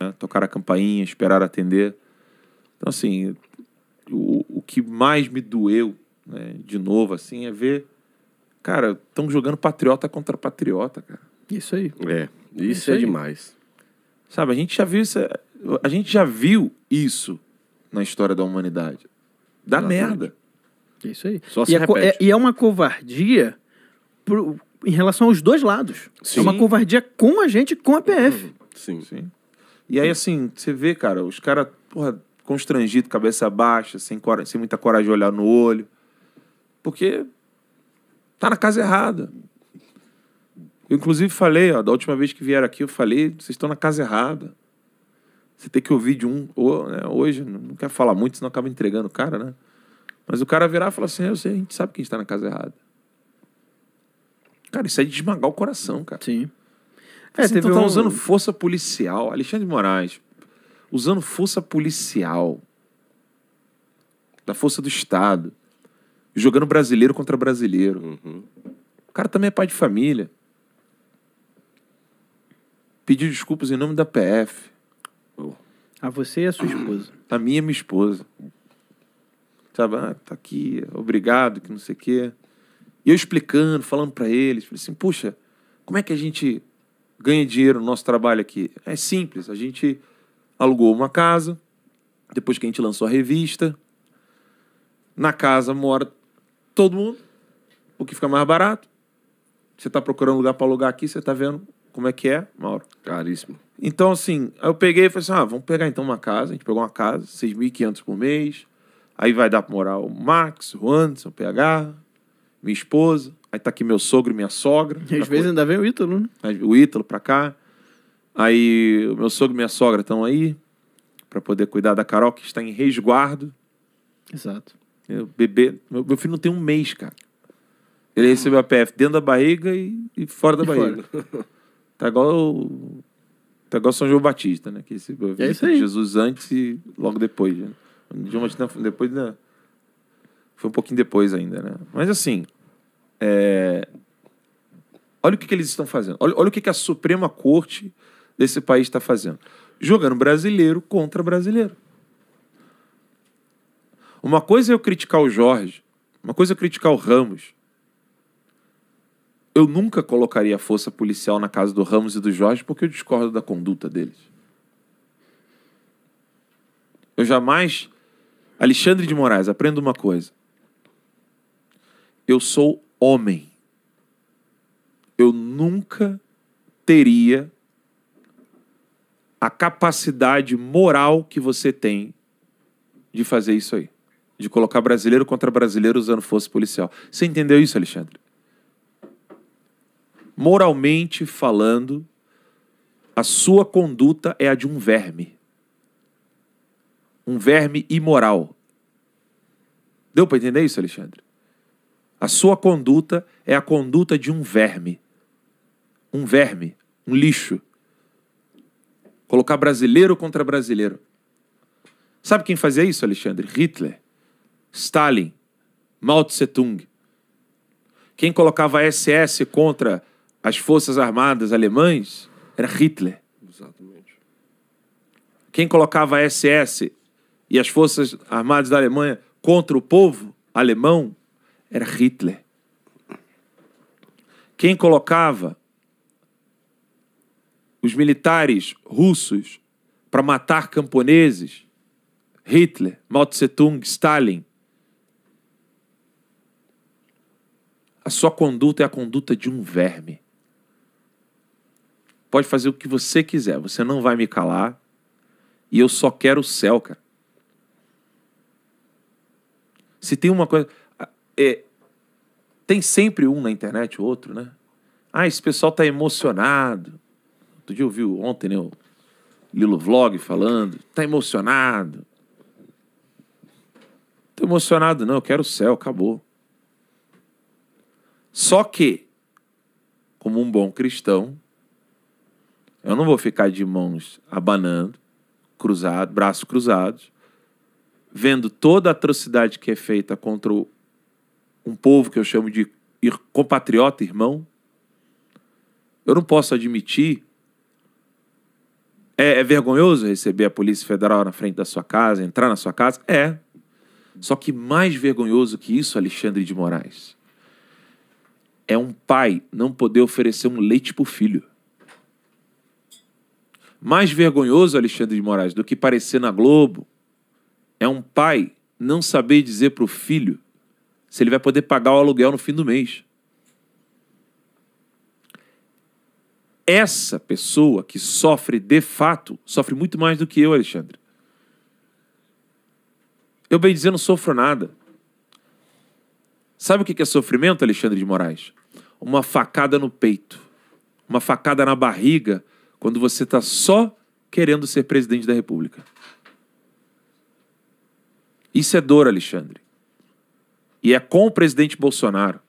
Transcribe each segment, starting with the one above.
Né? Tocar a campainha, esperar atender. Então, assim, o, o que mais me doeu, né, de novo, assim, é ver, cara, estão jogando patriota contra patriota, cara. Isso aí. É, isso, isso é aí. demais. Sabe, a gente já viu isso, a gente já viu isso na história da humanidade. Da Exatamente. merda. É isso aí. Só se e, é é, repete. É, e é uma covardia pro, em relação aos dois lados. Sim. É uma covardia com a gente com a PF. Sim. Sim. E aí, assim, você vê, cara, os caras, porra, constrangido, cabeça baixa, sem, cora sem muita coragem de olhar no olho. Porque tá na casa errada. Eu, inclusive, falei, ó, da última vez que vieram aqui, eu falei, vocês estão na casa errada. Você tem que ouvir de um. Ou, né, hoje, não quero falar muito, senão acaba entregando o cara, né? Mas o cara virar e falar assim, eu sei, a gente sabe que a gente tá na casa errada. Cara, isso é de esmagar o coração, cara. Sim. É, assim, teve então, tá um... usando força policial. Alexandre de Moraes, usando força policial. Da força do Estado. Jogando brasileiro contra brasileiro. Uhum. O cara também é pai de família. Pediu desculpas em nome da PF. Oh. A você e a sua esposa. A minha e minha esposa. Sabe, ah, tá aqui, obrigado, que não sei o quê. E eu explicando, falando para eles, falei assim, puxa, como é que a gente ganha dinheiro no nosso trabalho aqui? É simples, a gente alugou uma casa, depois que a gente lançou a revista, na casa mora todo mundo, o que fica mais barato. Você está procurando lugar para alugar aqui, você está vendo como é que é, Mauro? Caríssimo. Então, assim, eu peguei e falei assim: ah, vamos pegar então uma casa. A gente pegou uma casa, 6.500 por mês. Aí vai dar para morar o Max, o Anderson, o PH, minha esposa, aí tá aqui meu sogro e minha sogra. às vezes ainda vem o Ítalo, né? O Ítalo pra cá. Aí o meu sogro e minha sogra estão aí para poder cuidar da Carol, que está em resguardo. Exato. Meu, bebê, meu, meu filho não tem um mês, cara. Ele recebeu a PF dentro da barriga e, e fora da e barriga. Fora. tá igual Tá igual São João Batista, né? Que recebeu a é Jesus antes e logo depois. Né? João Batista depois, né? Foi um pouquinho depois ainda, né? Mas assim, é... olha o que, que, eles estão fazendo. Olha, olha o que, que a Suprema Corte desse país está fazendo. Jogando brasileiro contra brasileiro. Uma coisa é eu criticar o Jorge, uma coisa é eu criticar o Ramos. Eu nunca colocaria a força policial na casa do Ramos e do Jorge porque eu discordo da conduta deles. Eu jamais. Alexandre de Moraes, aprenda uma coisa eu sou homem. Eu nunca teria a capacidade moral que você tem de fazer isso aí. De colocar brasileiro contra brasileiro usando força policial. Você entendeu isso, Alexandre? Moralmente falando, a sua conduta é a de um verme. Um verme imoral. Deu para entender isso, Alexandre? A sua conduta é a conduta de um verme. Um verme, um lixo. Colocar brasileiro contra brasileiro. Sabe quem fazia isso, Alexandre? Hitler, Stalin, Mao Tse-tung. Quem colocava SS contra as forças armadas alemães era Hitler. Exatamente. Quem colocava SS e as forças armadas da Alemanha contra o povo alemão era Hitler. Quem colocava os militares russos para matar camponeses? Hitler, Mao Tse Tung, Stalin. A sua conduta é a conduta de um verme. Pode fazer o que você quiser, você não vai me calar. E eu só quero o céu, cara. Se tem uma coisa. É, tem sempre um na internet, o outro, né? Ah, esse pessoal tá emocionado. Outro dia eu vi ontem, né? O Lilo Vlog falando. Tá emocionado. tô emocionado, não. Eu quero o céu, acabou. Só que, como um bom cristão, eu não vou ficar de mãos abanando, cruzado, braços cruzados, vendo toda a atrocidade que é feita contra o um povo que eu chamo de compatriota, irmão. Eu não posso admitir. É, é vergonhoso receber a Polícia Federal na frente da sua casa, entrar na sua casa? É. Só que mais vergonhoso que isso, Alexandre de Moraes, é um pai não poder oferecer um leite para o filho. Mais vergonhoso, Alexandre de Moraes, do que parecer na Globo, é um pai não saber dizer para o filho se ele vai poder pagar o aluguel no fim do mês. Essa pessoa que sofre de fato, sofre muito mais do que eu, Alexandre. Eu, bem dizendo, não sofro nada. Sabe o que é sofrimento, Alexandre de Moraes? Uma facada no peito, uma facada na barriga, quando você está só querendo ser presidente da República. Isso é dor, Alexandre. E é com o presidente Bolsonaro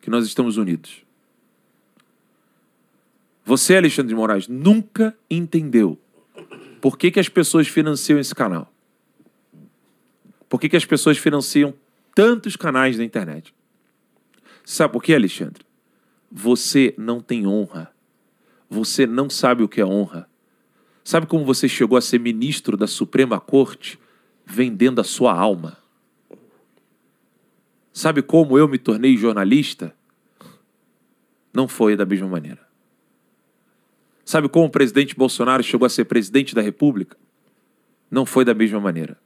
que nós estamos unidos. Você, Alexandre de Moraes, nunca entendeu por que, que as pessoas financiam esse canal. Por que, que as pessoas financiam tantos canais na internet. Sabe por quê, Alexandre? Você não tem honra. Você não sabe o que é honra. Sabe como você chegou a ser ministro da Suprema Corte vendendo a sua alma? Sabe como eu me tornei jornalista? Não foi da mesma maneira. Sabe como o presidente Bolsonaro chegou a ser presidente da República? Não foi da mesma maneira.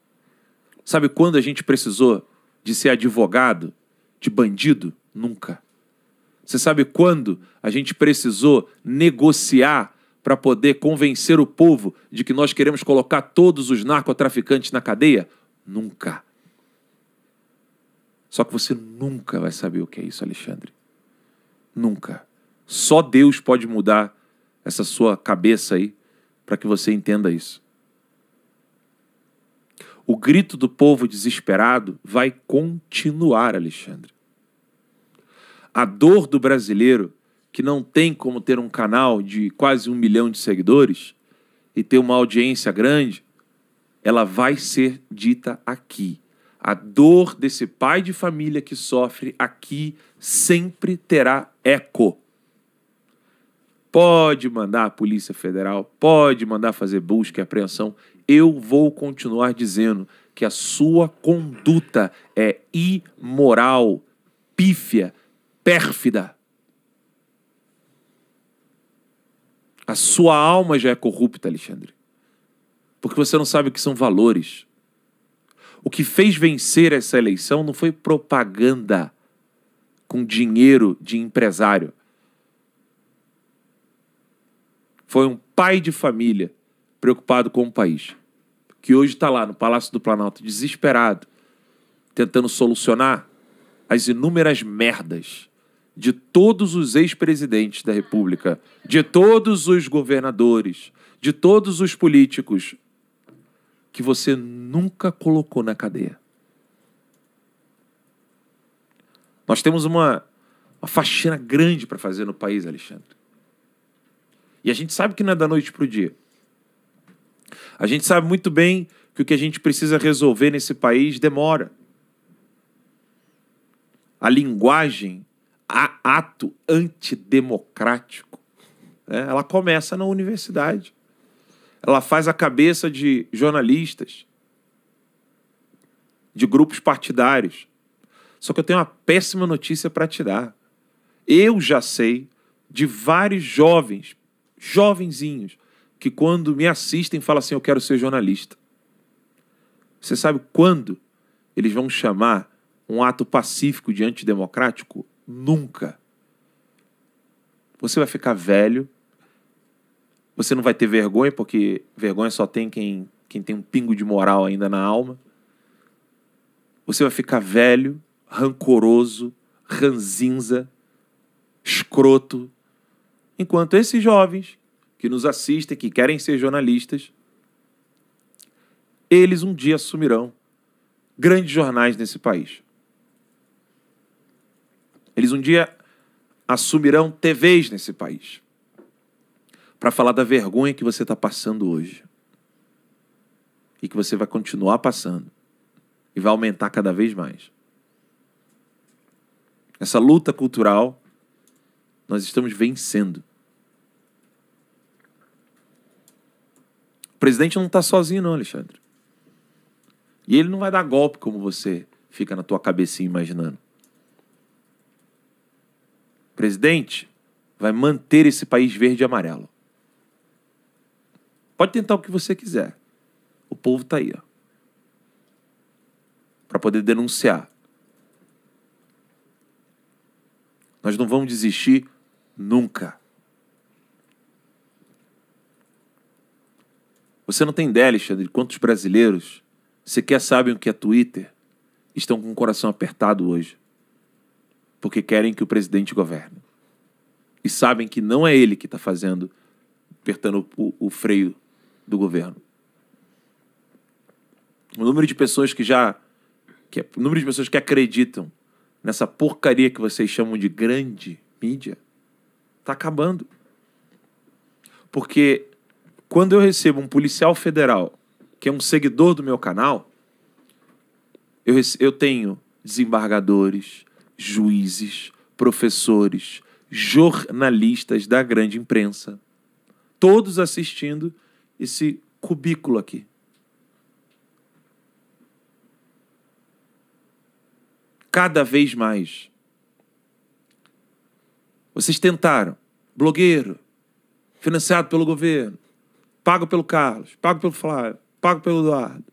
Sabe quando a gente precisou de ser advogado de bandido? Nunca. Você sabe quando a gente precisou negociar para poder convencer o povo de que nós queremos colocar todos os narcotraficantes na cadeia? Nunca. Só que você nunca vai saber o que é isso, Alexandre. Nunca. Só Deus pode mudar essa sua cabeça aí para que você entenda isso. O grito do povo desesperado vai continuar, Alexandre. A dor do brasileiro que não tem como ter um canal de quase um milhão de seguidores e ter uma audiência grande, ela vai ser dita aqui. A dor desse pai de família que sofre aqui sempre terá eco. Pode mandar a Polícia Federal, pode mandar fazer busca e apreensão. Eu vou continuar dizendo que a sua conduta é imoral, pífia, pérfida. A sua alma já é corrupta, Alexandre. Porque você não sabe o que são valores. O que fez vencer essa eleição não foi propaganda com dinheiro de empresário. Foi um pai de família preocupado com o país, que hoje está lá no Palácio do Planalto, desesperado, tentando solucionar as inúmeras merdas de todos os ex-presidentes da República, de todos os governadores, de todos os políticos que você nunca colocou na cadeia. Nós temos uma, uma faxina grande para fazer no país, Alexandre. E a gente sabe que não é da noite para o dia. A gente sabe muito bem que o que a gente precisa resolver nesse país demora. A linguagem, a ato antidemocrático, né? ela começa na universidade. Ela faz a cabeça de jornalistas, de grupos partidários. Só que eu tenho uma péssima notícia para te dar. Eu já sei de vários jovens, jovenzinhos, que quando me assistem falam assim: Eu quero ser jornalista. Você sabe quando eles vão chamar um ato pacífico de antidemocrático? Nunca. Você vai ficar velho você não vai ter vergonha, porque vergonha só tem quem, quem tem um pingo de moral ainda na alma. Você vai ficar velho, rancoroso, ranzinza, escroto. Enquanto esses jovens que nos assistem, que querem ser jornalistas, eles um dia assumirão grandes jornais nesse país. Eles um dia assumirão TVs nesse país para falar da vergonha que você está passando hoje e que você vai continuar passando e vai aumentar cada vez mais. Essa luta cultural nós estamos vencendo. O presidente não está sozinho, não, Alexandre. E ele não vai dar golpe como você fica na tua cabecinha imaginando. O presidente vai manter esse país verde e amarelo. Pode tentar o que você quiser. O povo está aí, ó. Para poder denunciar. Nós não vamos desistir nunca. Você não tem ideia, Alexandre, de quantos brasileiros sequer sabem o que é Twitter estão com o coração apertado hoje. Porque querem que o presidente governe. E sabem que não é ele que está fazendo, apertando o, o freio do governo. O número de pessoas que já. Que, o número de pessoas que acreditam nessa porcaria que vocês chamam de grande mídia está acabando. Porque quando eu recebo um policial federal que é um seguidor do meu canal, eu, eu tenho desembargadores, juízes, professores, jornalistas da grande imprensa, todos assistindo esse cubículo aqui. Cada vez mais. Vocês tentaram. Blogueiro, financiado pelo governo, pago pelo Carlos, pago pelo Flávio, pago pelo Eduardo.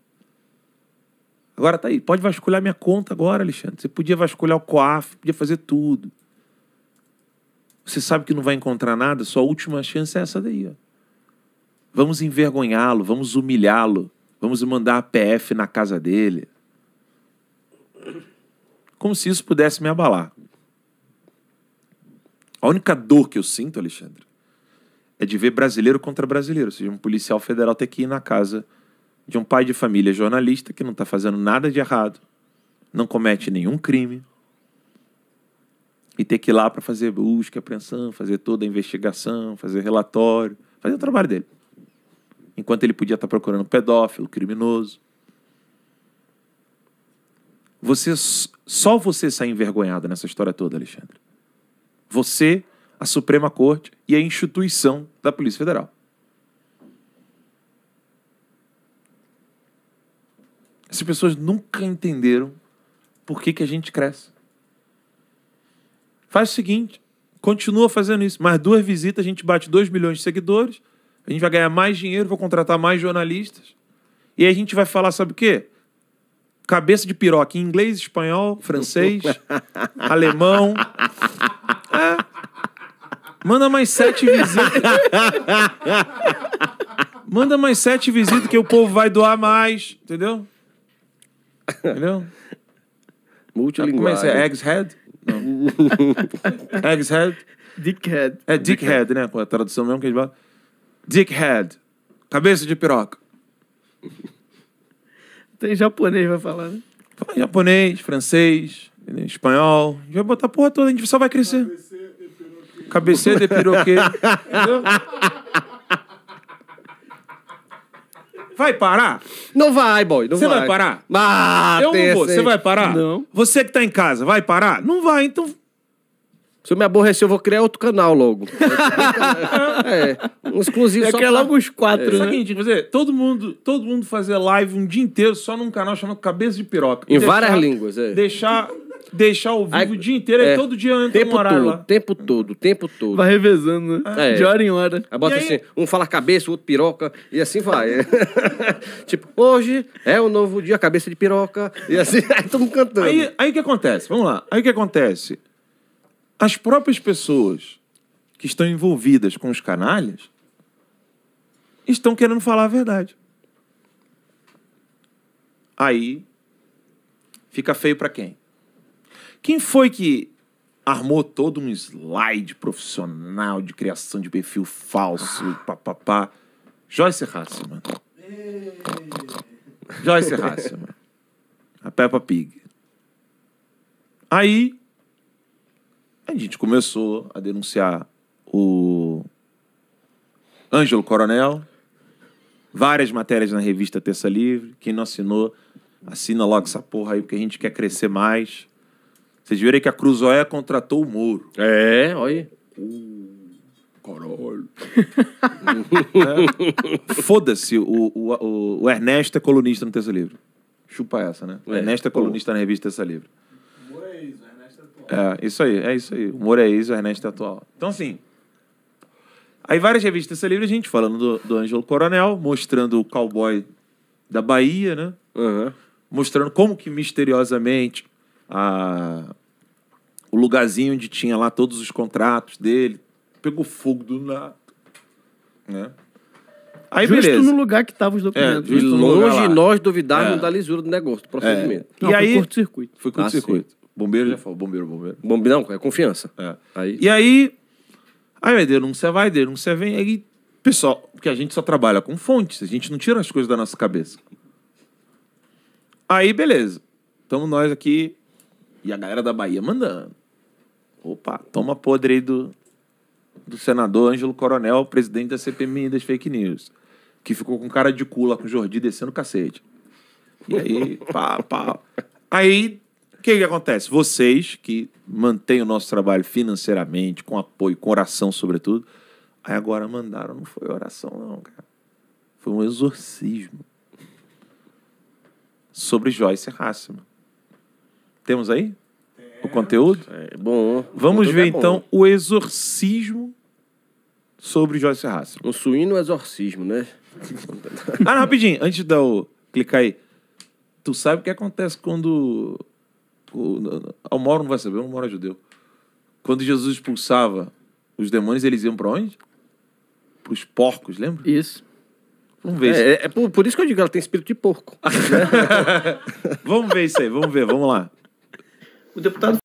Agora tá aí, pode vasculhar minha conta agora, Alexandre. Você podia vasculhar o COAF, podia fazer tudo. Você sabe que não vai encontrar nada, sua última chance é essa daí, ó. Vamos envergonhá-lo, vamos humilhá-lo, vamos mandar a PF na casa dele. Como se isso pudesse me abalar. A única dor que eu sinto, Alexandre, é de ver brasileiro contra brasileiro. Ou seja, um policial federal ter que ir na casa de um pai de família jornalista que não está fazendo nada de errado, não comete nenhum crime, e ter que ir lá para fazer busca, apreensão, fazer toda a investigação, fazer relatório, fazer o trabalho dele enquanto ele podia estar procurando um pedófilo, criminoso. Você, só você sai envergonhado nessa história toda, Alexandre. Você, a Suprema Corte e a instituição da Polícia Federal. As pessoas nunca entenderam por que, que a gente cresce. Faz o seguinte, continua fazendo isso. Mais duas visitas, a gente bate 2 milhões de seguidores, a gente vai ganhar mais dinheiro, vou contratar mais jornalistas. E a gente vai falar, sabe o quê? Cabeça de piroca em inglês, espanhol, francês, alemão. É. Manda mais sete visitas. Manda mais sete visitas que o povo vai doar mais, entendeu? Entendeu? Multilinguagem. Como é que é? Eggs head? Não. Eggs head? head. É head né? Com a tradução mesmo que a gente fala. Dickhead. Cabeça de piroca. Tem japonês, vai falar, né? Fala em japonês, francês, espanhol. gente vai botar a porra toda, a gente só vai crescer. Cabeceia de piroquê. Entendeu? Vai parar? Não vai, boy. Você vai. parar? Ah, Eu não vou. Você vai parar? Não. Você que tá em casa, vai parar? Não vai, então se eu me aborrecer, eu vou criar outro canal logo. é, um exclusivo é só. Pra... logo os quatro, é. né? Seguinte, dizer, todo mundo, todo mundo fazer live um dia inteiro só num canal chamado Cabeça de Piroca. Em deixar, várias línguas, é. Deixar deixar o vivo aí, o dia inteiro, é, aí todo dia entra tempo um todo, lá. Tempo todo, tempo todo. Vai revezando, né? É. De hora em hora. Aí bota assim, um fala cabeça, o outro piroca, e assim vai. tipo, hoje é o um novo dia, cabeça de piroca, e assim, aí todo mundo cantando. Aí o que acontece? Vamos lá. Aí o que acontece? as próprias pessoas que estão envolvidas com os canalhas estão querendo falar a verdade. Aí fica feio para quem? Quem foi que armou todo um slide profissional de criação de perfil falso, papapá? Joyce Hasselman. Joyce Hasselman. A Peppa Pig. Aí a gente começou a denunciar o Ângelo Coronel, várias matérias na revista Terça Livre. Quem não assinou, assina logo essa porra aí, porque a gente quer crescer mais. Vocês viram aí que a Cruzoé contratou o Moro. É, olha aí. Uh, caralho. é. Foda-se, o, o, o, Ernesto é colunista no Terça Livre. Chupa essa, né? É. Ernesto é colunista Pô. na revista Terça Livre. É, isso aí, é isso aí. O humor é isso, o Ernesto é atual. Então, assim. Aí várias revistas dessa livro, a gente falando do, do Ângelo Coronel, mostrando o cowboy da Bahia, né? Uhum. Mostrando como que misteriosamente a... o lugarzinho onde tinha lá todos os contratos dele pegou fogo do nada, né? Aí, justo beleza. no lugar que estavam os documentos. É, longe nós duvidarmos é. da lisura do negócio, do procedimento. É. Não, e foi aí, curto-circuito. Foi curto-circuito. Ah, Bombeiro já falou, bombeiro, bombeiro. Bombe, não, é confiança. É. Aí... E aí, aí vai denúncia, vai denúncia, vem. Aí, pessoal, porque a gente só trabalha com fontes, a gente não tira as coisas da nossa cabeça. Aí, beleza. Estamos nós aqui e a galera da Bahia mandando. Opa, toma podre aí do, do senador Ângelo Coronel, presidente da CPMI das fake news, que ficou com cara de cula com o Jordi descendo o cacete. E aí, pá, pá. Aí que, que acontece? Vocês que mantêm o nosso trabalho financeiramente, com apoio, com oração, sobretudo, aí agora mandaram, não foi oração, não, cara. Foi um exorcismo sobre Joyce Hasselman. Temos aí? o conteúdo? É, é bom. Vamos ver é bom. então o exorcismo sobre Joyce Hasselman. Um suíno exorcismo, né? ah, não, rapidinho, antes de eu clicar aí. Tu sabe o que acontece quando Tipo, o Mauro não vai saber, o Mauro é judeu. Quando Jesus expulsava os demônios, eles iam para onde? Para os porcos, lembra? Isso. Vamos ver. É, é, é por, por, isso que eu digo, ela tem espírito de porco. vamos ver isso aí, vamos ver, vamos lá. O deputado